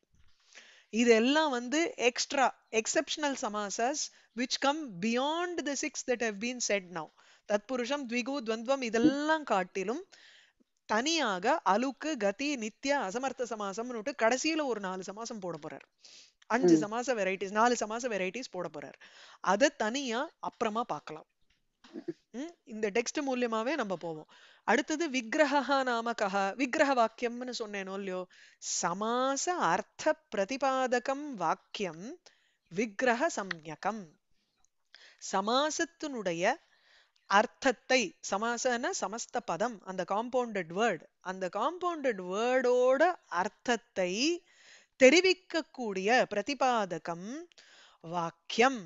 இதெல்லாம் வந்து எக்ஸ்ட்ரா எக்ஸப்ஷனல் சமாசஸ் which come beyond the six that have been set now தத்புருஷம் த்விகு துவந்தம் இதெல்லாம் காட்டிலும் தனியாக அலுக்கு கதி நித்ய அசமர்த்த விட்டு கடைசியில ஒரு நாலு சமாசம் போட போறார் அஞ்சு சமாச வெரைட்டிஸ் நாலு சமாச வெரைட்டிஸ் போட போறார் அதை தனியா அப்புறமா பார்க்கலாம் இந்த டெக்ஸ்ட் மூலியமாவே நம்ம போவோம் அடுத்தது விக்கிரகா நாமகா விக்கிரக வாக்கியம்னு சொன்னேனோ இல்லையோ சமாச அர்த்த பிரதிபாதகம் வாக்கியம் விக்கிரக சம்யகம் சமாசத்தினுடைய அர்த்தத்தை சமாசன சமஸ்த பதம் அந்த காம்பவுண்டட் வேர்டு அந்த காம்பவுண்டட் வேர்டோட அர்த்தத்தை தெரிவிக்கக்கூடிய பிரதிபாதகம் வாக்கியம்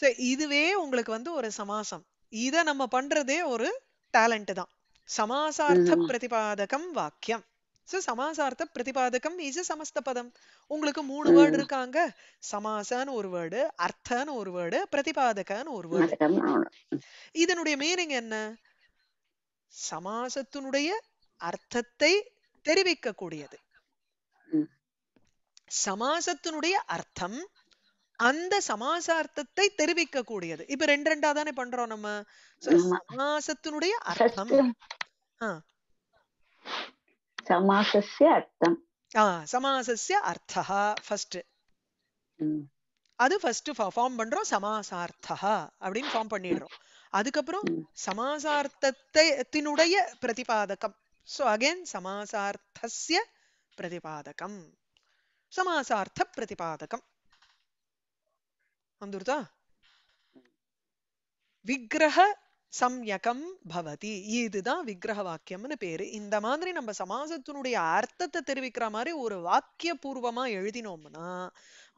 ஸோ இதுவே உங்களுக்கு வந்து ஒரு சமாசம் இதை நம்ம பண்றதே ஒரு டேலண்ட் தான் சமாசார்த்த பிரதிபாதகம் வாக்கியம் ஸோ சமாசார்த்த பிரதிபாதகம் இஸ் சமஸ்த பதம் உங்களுக்கு மூணு வேர்டு இருக்காங்க சமாசன்னு ஒரு வேர்டு அர்த்தன்னு ஒரு வேர்டு பிரதிபாதகன்னு ஒரு வேர்டு இதனுடைய மீனிங் என்ன சமாசத்தினுடைய அர்த்தத்தை தெரிவிக்கக்கூடியது சமாசத்தினுடைய அர்த்தம் அந்த சமாசார்த்தத்தை தெரிவிக்க கூடியது இப்ப ரெண்டு ரெண்டா தானே பண்றோம் நம்ம சமாசத்தினுடைய அர்த்தம் சமாசஸ்ய அர்த்தம் ஆ சமாசஸ்ய அர்த்தா ஃபர்ஸ்ட் அது ஃபர்ஸ்ட் ஃபார்ம் பண்றோம் சமாசார்த்தா அப்படின்னு ஃபார்ம் பண்ணிடுறோம் அதுக்கப்புறம் சமாசார்த்தத்தினுடைய பிரதிபாதகம் சோ அகைன் சமாசார்த்தஸ்ய பிரதிபாதகம் சமாசார்த்த பிரதிபாதகம் வந்துருதா விக்கிரக சம்யகம் பவதி இதுதான் விக்கிரக வாக்கியம்னு பேரு இந்த மாதிரி நம்ம சமாசத்தினுடைய அர்த்தத்தை தெரிவிக்கிற மாதிரி ஒரு வாக்கிய பூர்வமா எழுதினோம்னா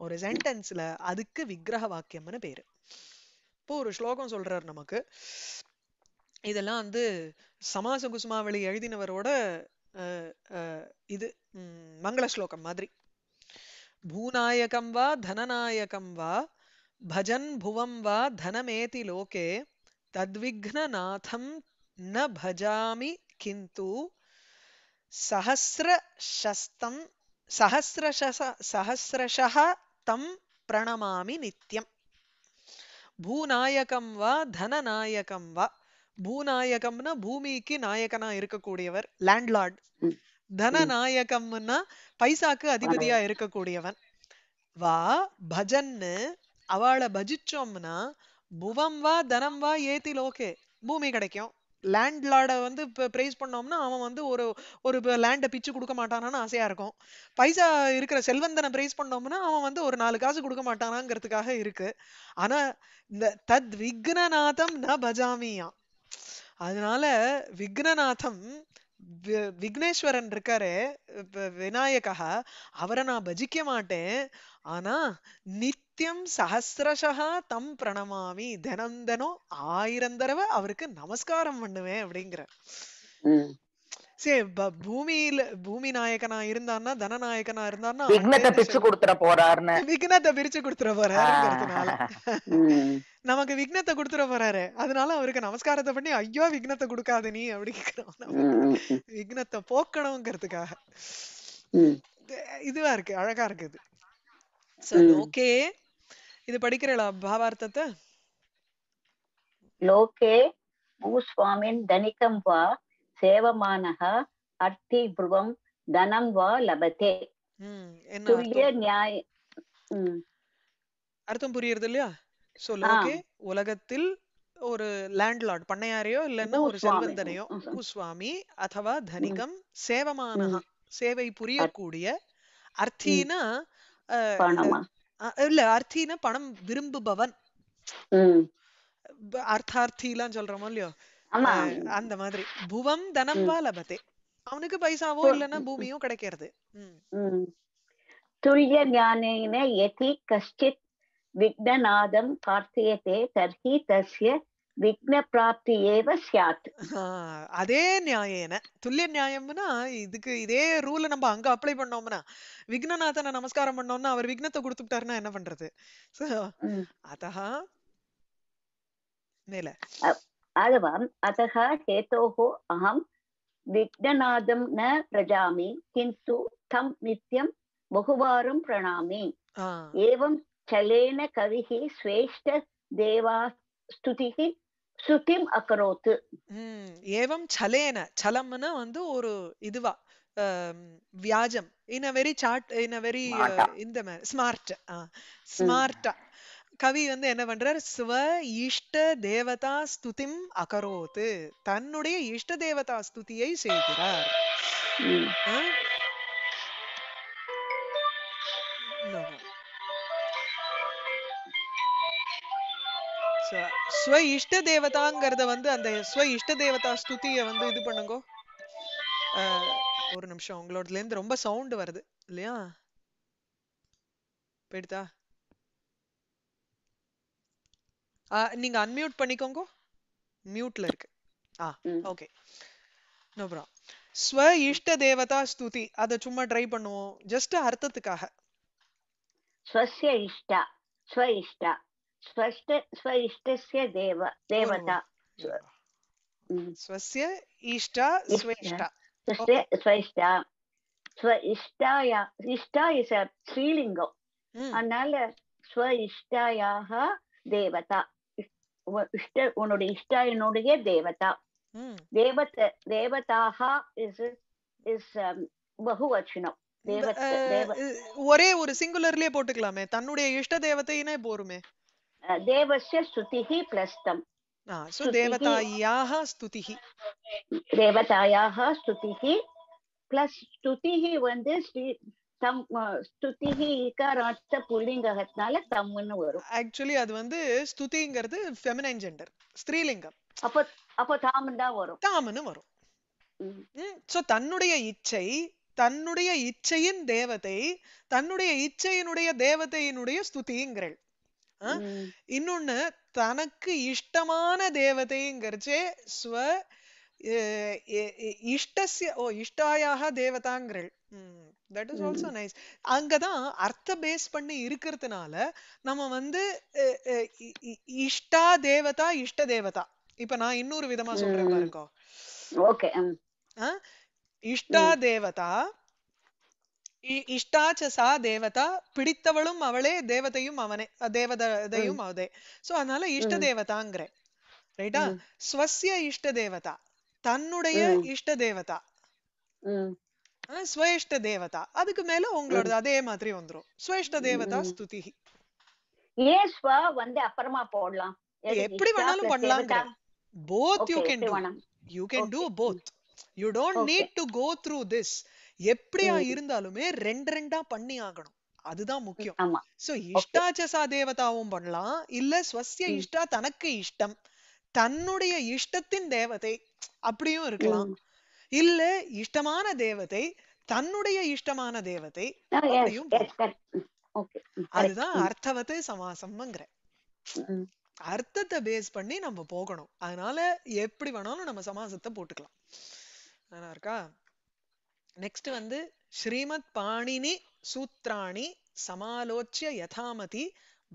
ஒரு சென்டென்ஸ்ல அதுக்கு விக்கிரக வாக்கியம்னு பேரு இப்போ ஒரு ஸ்லோகம் சொல்றாரு நமக்கு இதெல்லாம் வந்து சமாச குசுமாவளி எழுதினவரோட இது மங்கள ஸ்லோகம் மாதிரி பூநாயகம் வா தனநாயகம் வா भजन् भुवं वा धनमेति लोके तद्विघ्ननाथं न भजामि किन्तु सहस्रशस्तं सहस्रशस सहस्रशः तं प्रणमामि नित्यम् பூநாயகம் வா தனநாயகம் வா பூநாயகம்னா பூமிக்கு நாயகனா இருக்கக்கூடியவர் லேண்ட்லார்ட் தனநாயகம்னா பைசாக்கு அதிபதியா இருக்கக்கூடியவன் வா பஜன்னு அவளை பஜிச்சோம்னா புவம் வா தனம் வா ஏத்தி லோகே பூமி கிடைக்கும் லேண்ட்லார்டை வந்து இப்போ ப்ரைஸ் பண்ணோம்னா அவன் வந்து ஒரு ஒரு லேண்டை பிச்சு கொடுக்க மாட்டானான்னு ஆசையாக இருக்கும் பைசா இருக்கிற செல்வந்தனை ப்ரைஸ் பண்ணோம்னா அவன் வந்து ஒரு நாலு காசு கொடுக்க மாட்டானாங்கிறதுக்காக இருக்கு ஆனால் இந்த தத் விக்னநாதம் ந பஜாமியா அதனால விக்னநாதம் விக்னேஸ்வரன் இருக்காரு விநாயகா அவரை நான் பஜிக்க மாட்டேன் ஆனா நித் நித்தியம் சஹசிரஷா தம் பிரணமாமி தினம் தினம் ஆயிரம் தடவை அவருக்கு நமஸ்காரம் பண்ணுவேன் அப்படிங்கிற சே பூமியில பூமி நாயகனா இருந்தான்னா தனநாயகனா இருந்தான்னா விக்னத்தை பிரிச்சு கொடுத்துட போறாருன்னு விக்னத்தை பிரிச்சு கொடுத்துட போறாருங்கிறதுனால நமக்கு விக்னத்தை கொடுத்துட போறாரு அதனால அவருக்கு நமஸ்காரத்தை பண்ணி ஐயோ விக்னத்தை கொடுக்காத நீ அப்படிங்கிறோம் விக்னத்தை போக்கணுங்கிறதுக்காக இதுவா இருக்கு அழகா இருக்குது ஓகே இது படிக்கிறீங்களா பாவார்த்தத்தை லோகே பூஸ்வாமின் தனிக்கம் வா சேவமானக அர்த்தி புருவம் தனம் வா லபதே துல்லிய நியாய அர்த்தம் புரியுறது இல்லையா சோ லோகே உலகத்தில் ஒரு லேண்ட்லார்ட் பண்ணையாரையோ இல்லைன்னா ஒரு செல்வந்தனையோ சுவாமி அதுவா தனிகம் சேவமானக சேவை புரியக்கூடிய அர்த்தினா இல்ல அர்த்தினா பணம் விரும்புபவன் அர்த்தார்த்தி எல்லாம் சொல்றோமோ இல்லையோ அந்த மாதிரி புவம் தனம் வா அவனுக்கு பைசாவோ இல்லன்னா பூமியும் கிடைக்கிறது துரிய ஞானேன எதி கஷ்டித் விக்னநாதம் கார்த்தியதே தர்ஹி தஸ்ய விக்ன பிராப்தி ஏவ சியாத் அதே நியாயன துல்லிய நியாயம்னா இதுக்கு இதே ரூல நம்ம அங்க அப்ளை பண்ணோம்னா விக்னநாதனை நமஸ்காரம் பண்ணோம்னா அவர் விக்னத்தை கொடுத்துட்டாருன்னா என்ன பண்றது அதஹா மேல அதுவாம் அதஹா ஹேதோஹோ அகம் விக்னநாதம் ந பிரஜாமி கிந்து தம் நித்யம் பகுவாரம் பிரணாமி ஏவம் சலேன கவிஹி ஸ்வேஷ்ட தேவா ஸ்துதிஹி சுகிம் அகரோத்து ஏவம் சலேன சலம்னா வந்து ஒரு இதுவா வியாஜம் in a very sad in a very இந்த மாதிரி ஸ்மார்ட் ஸ்மார்ட்டா கவி வந்து என்ன பண்றார் ஸ்வ இஷ்ட தேவதா ஸ்துதிம் அகரோத் தன்னுடைய இஷ்ட தேவதா ஸ்துதியை செய்கிறார் ஸ்வ இஷ்ட தேவதாங்கிறத வந்து அந்த ஸ்வ இஷ்ட தேவதா ஸ்துதியை வந்து இது பண்ணுங்க ஒரு நிமிஷம் உங்களோடதுல இருந்து ரொம்ப சவுண்ட் வருது இல்லையா போயிடுதா நீங்க அன்மியூட் பண்ணிக்கோங்க மியூட்ல இருக்கு ஆ ஓகே நோ ஸ்வ இஷ்ட தேவதா ஸ்துதி அத சும்மா ட்ரை பண்ணுவோம் ஜஸ்ட் அர்த்தத்துக்காக ஸ்வசிய இஷ்டா ஸ்வ இஷ்டா ஸ்வ இஷ்டாயா தேவதா இஷ்ட உன்னுடைய இஷ்டா தேவதா தேவத தேவதாக இஸ் இஸ் ஒரே ஒரு சிங்குலர்லயே போட்டுக்கலாமே தன்னுடைய இஷ்ட தேவதைனே போருமே देवस्य स्तुतिः प्लस्तम् सो देवतायाः स्तुतिः देवतायाः स्तुतिः प्लस् स्तुतिः வந்து தம் ஸ்துதிஹி இகாராத்த புல்லிங்ககத்னால தம்னு வரும் ஆக்சுவலி அது வந்து ஸ்துதிங்கிறது ஃபெமினைன் ஜெண்டர் ஸ்திரீலிங்கம் அப்ப அப்ப தாமன் தான் வரும் தாமனு வரும் சோ தன்னுடைய இச்சை தன்னுடைய இச்சையின் தேவதை தன்னுடைய இச்சையினுடைய தேவதையினுடைய ஸ்துதிங்கிறள் இன்னொன்னு தனக்கு இஷ்டமான தேவதைங்கிறச்சே ஸ்வ இஷ்டசிய ஓ இஷ்டாயாக தேவதாங்கிறள் தட் இஸ் ஆல்சோ நைஸ் அங்கதான் அர்த்த பேஸ் பண்ணி இருக்கிறதுனால நம்ம வந்து இஷ்டா தேவதா இஷ்ட தேவதா இப்ப நான் இன்னொரு விதமா சொல்றேன் பாருங்க இஷ்டா தேவதா இஷ்டாச்சசா தேவதா பிடித்தவளும் அவளே தேவதையும் அவனே தேவதையும் அவதே சோ அதனால இஷ்ட தேவதாங்கிற ரைட்டா ஸ்வசிய இஷ்ட தேவதா தன்னுடைய இஷ்ட தேவதா ஸ்வேஷ்ட தேவதா அதுக்கு மேல உங்களோட அதே மாதிரி வந்துரும் ஸ்வேஷ்ட தேவதா ஸ்துதி ஏன் ஸ்வ வந்து அப்புறமா போடலாம் எப்படி வேணாலும் பண்ணலாம் both you can do you can do both you don't need to go through this எப்படியா இருந்தாலுமே ரெண்டு ரெண்டா பண்ணி ஆகணும் அதுதான் முக்கியம் சோ இஷ்டாச்சசா தேவதாவும் பண்ணலாம் இல்ல ஸ்வசிய இஷ்டா தனக்கு இஷ்டம் தன்னுடைய இஷ்டத்தின் தேவதை அப்படியும் இருக்கலாம் இல்ல இஷ்டமான தேவதை தன்னுடைய இஷ்டமான தேவதை அப்படியும் அதுதான் அர்த்தவத்தை சமாசம்ங்கிற அர்த்தத்தை பேஸ் பண்ணி நம்ம போகணும் அதனால எப்படி வேணாலும் நம்ம சமாசத்தை போட்டுக்கலாம் நல்லா இருக்கா நெக்ஸ்ட் வந்து ஸ்ரீமத் பாணினி சூத்ராணி சமாலோச்சிய யதாமதி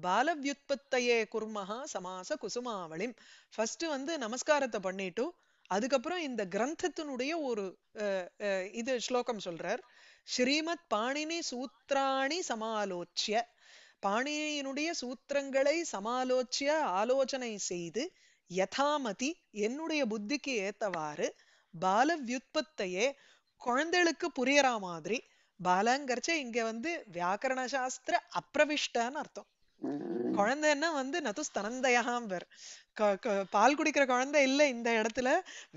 பாலவியுற்பத்தையே குர்மஹா சமாச குசுமாவளிம் ஃபர்ஸ்ட் வந்து நமஸ்காரத்தை பண்ணிட்டு அதுக்கப்புறம் இந்த கிரந்தத்தினுடைய ஒரு இது ஸ்லோகம் சொல்றார் ஸ்ரீமத் பாணினி சூத்ராணி சமாலோச்சிய பாணியினுடைய சூத்திரங்களை சமாலோச்சிய ஆலோசனை செய்து யதாமதி என்னுடைய புத்திக்கு ஏத்தவாறு பாலவியுற்பத்தையே குழந்தைகளுக்கு புரியற மாதிரி பாலங்கரிச்ச இங்க வந்து வியாக்கரண சாஸ்திர அப்பிரவிஷ்டன்னு அர்த்தம் குழந்தைன்னா வந்து நது ஸ்தனந்தயாம் பால் குடிக்கிற குழந்தை இல்ல இந்த இடத்துல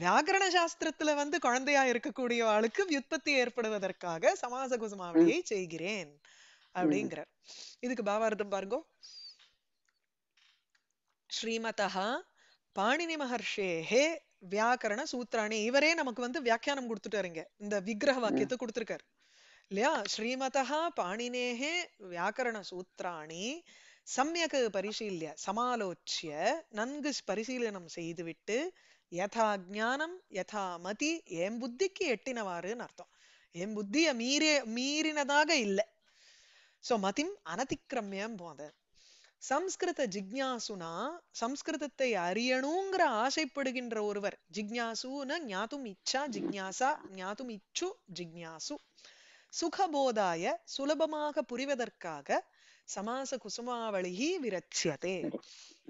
வியாகரண சாஸ்திரத்துல வந்து குழந்தையா இருக்கக்கூடிய ஆளுக்கு வியுற்பத்தி ஏற்படுவதற்காக சமாச குசுமாவளியை செய்கிறேன் அப்படிங்கிறார் இதுக்கு பாவார்த்தம் பாருங்க ஸ்ரீமதா பாணினி மகர்ஷேஹே வியாக்கரண சூத்திராணி இவரே நமக்கு வந்து வியாக்கியானம் கொடுத்துட்டாருங்க இந்த விக்கிரக வாக்கியத்தை கொடுத்துருக்காரு இல்லையா ஸ்ரீமதா பாணினேகே வியாக்கரண சூத்திராணி சமயக்கு பரிசீல்ய சமாலோச்சிய நன்கு பரிசீலனம் செய்துவிட்டு யதா ஜானம் யதா மதி ஏம் புத்திக்கு எட்டினவாருன்னு அர்த்தம் என் புத்திய மீறிய மீறினதாக இல்லை சோ மதிம் அனதிக்கிரமியம் போதேன் சம்ஸ்கிருத ஜிக்ஞாசுனா சம்ஸ்கிருதத்தை அறியணுங்கிற ஆசைப்படுகின்ற ஒருவர் ஜிக்ஞாசுன ஞாத்தும் இச்சா ஜிக்ஞாசா ஞாத்தும் இச்சு ஜிக்ஞாசு சுகபோதாய சுலபமாக புரிவதற்காக சமாச குசுமாவளி விரச்சியதே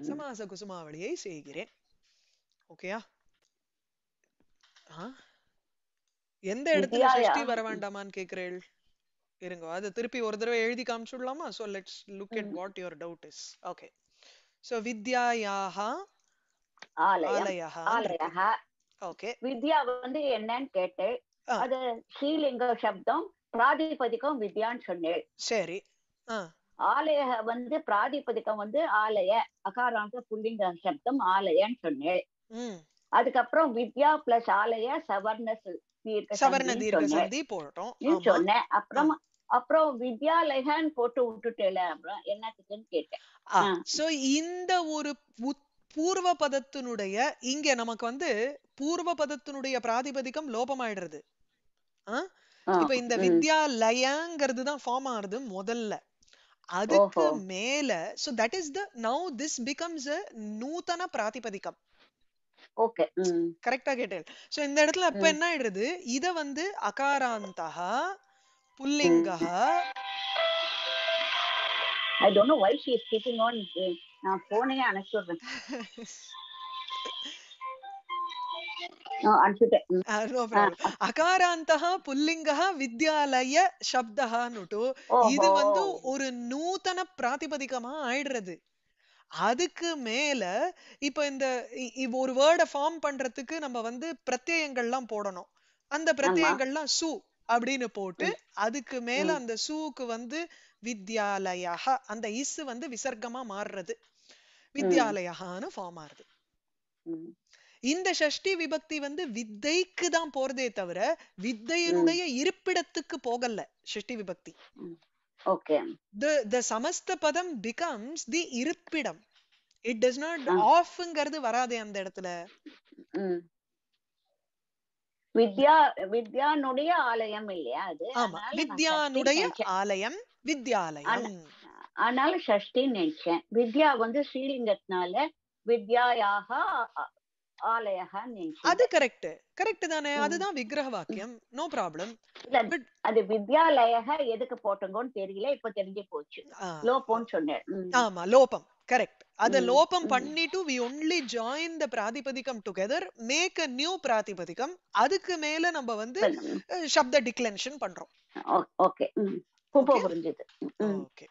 சமாச குசுமாவளியை செய்கிறேன் ஓகேயா எந்த இடத்துல சஷ்டி வர வேண்டாமான்னு கேக்குறேள் இருங்க அது திருப்பி ஒரு தடவை எழுதி காமிச்சுடலாமா so let's look at what your doubt is okay so வித்யாயாஹா ஆலயாஹா ஆலயாஹா ஓகே வித்யா வந்து என்னன்னு கேட்டேன் அது ஸ்ரீலிங்க சப்தம் பிராதிபதிக்கம் வித்யான்னு சொன்னேன் சரி ஆலய வந்து பிராதிபதிக்கம் வந்து ஆலய அகாராந்த புள்ளிங்க சப்தம் ஆலயன்னு சொன்னேன் அதுக்கப்புறம் வித்யா பிளஸ் ஆலய சவர்ண சவர்ண தீர்க்க சொன்னேன் அப்புறம் அப்புறம் வித்யாலயகான்னு போட்டு விட்டுட்டேல அப்புறம் என்னத்துக்குன்னு கேட்டேன் இந்த ஒரு பூர்வ பதத்தினுடைய இங்க நமக்கு வந்து பூர்வ பதத்தினுடைய பிராதிபதிக்கம் லோபமாயிடுறது இப்ப இந்த வித்யா லயங்கிறது தான் ஃபார்ம் ஆகுது முதல்ல அதுக்கு மேல so that is the now this becomes a நூதன பிராதிபதிக்கம் ஓகே கரெக்டா கேட்டேன் சோ இந்த இடத்துல அப்ப என்ன ஆயிடுறது இத வந்து அகாராந்தகா புல்லிங்கः I don't know why she is keeping on நான் போனையே அனுப்பி விடுறேன் அகாராந்தः புல்லிங்கः வித்யாலய நுட்டு இது வந்து ஒரு நூதன பிராதிபதிகமா ஆயிடுறது அதுக்கு மேல இப்ப இந்த ஒரு வேர்டை ஃபார்ம் பண்றதுக்கு நம்ம வந்து பிரத்யங்கள்லாம் போடணும் அந்த பிரத்யங்கள்லாம் சு அப்படின்னு போட்டு அதுக்கு மேல அந்த சூக்கு வந்து வித்யாலயா அந்த இஸ் வந்து விசர்க்கமா மாறுறது வித்யாலயான்னு ஃபார்ம் ஆறுது இந்த ஷஷ்டி விபக்தி வந்து வித்தைக்கு தான் போறதே தவிர வித்தையினுடைய இருப்பிடத்துக்கு போகல ஷஷ்டி விபக்தி சமஸ்த பதம் பிகம்ஸ் தி இருப்பிடம் இட் டஸ் நாட் ஆஃப்ங்கிறது வராதே அந்த இடத்துல வித்யா வித்யானுடைய ஆலயம் இல்லையா அது வித்யானுடைய ஆலயம் வித்யாலயம் ஆனால் சஷ்டி நினைச்சேன் வித்யா வந்து ஸ்ரீலிங்கத்தினால வித்யாயாக அது கரெக்ட் கரெக்ட் தானே அதுதான் விக்கிரக வாக்கியம் நோ ப்ராப்ளம் அது வித்யாலயக எதுக்கு போட்டங்கோன்னு தெரியல இப்ப தெரிஞ்சு போச்சு லோபம்னு சொன்னேன் ஆமா லோபம் கரெக்ட் அத லோபம் பண்ணிட்டு வி ஒன்லி ஜாயின் த பிராதிபதிகம் டுகெதர் மேக் அ நியூ பிராதிபதிகம் அதுக்கு மேல நம்ம வந்து சப்த டிக்ளென்ஷன் பண்றோம் ஓகே புரிஞ்சது ஓகே